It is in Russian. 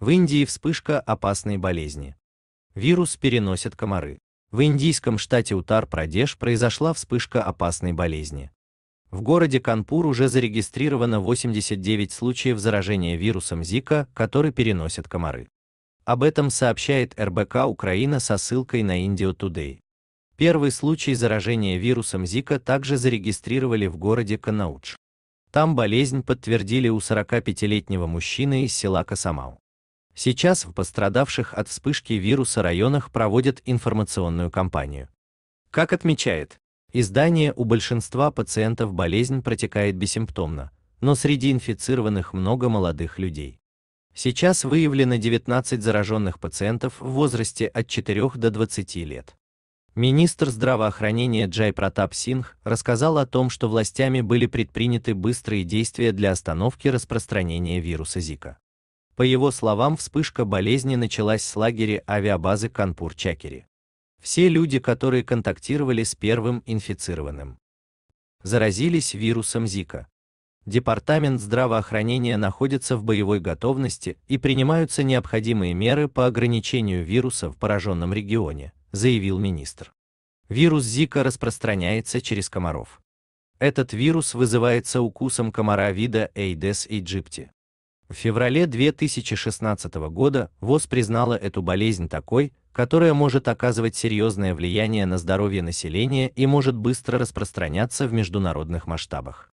В Индии вспышка опасной болезни. Вирус переносят комары. В индийском штате Утар-Прадеш произошла вспышка опасной болезни. В городе Канпур уже зарегистрировано 89 случаев заражения вирусом Зика, который переносят комары. Об этом сообщает РБК Украина со ссылкой на Индио Today. Первый случай заражения вирусом Зика также зарегистрировали в городе Канауч. Там болезнь подтвердили у 45-летнего мужчины из села Касамау. Сейчас в пострадавших от вспышки вируса районах проводят информационную кампанию. Как отмечает издание, у большинства пациентов болезнь протекает бессимптомно, но среди инфицированных много молодых людей. Сейчас выявлено 19 зараженных пациентов в возрасте от 4 до 20 лет. Министр здравоохранения Джай Пратап Сингх рассказал о том, что властями были предприняты быстрые действия для остановки распространения вируса Зика. По его словам, вспышка болезни началась с лагеря авиабазы Канпур-Чакери. Все люди, которые контактировали с первым инфицированным, заразились вирусом Зика. Департамент здравоохранения находится в боевой готовности и принимаются необходимые меры по ограничению вируса в пораженном регионе, заявил министр. Вирус Зика распространяется через комаров. Этот вирус вызывается укусом комара вида Aedes aegypti. В феврале 2016 года ВОЗ признала эту болезнь такой, которая может оказывать серьезное влияние на здоровье населения и может быстро распространяться в международных масштабах.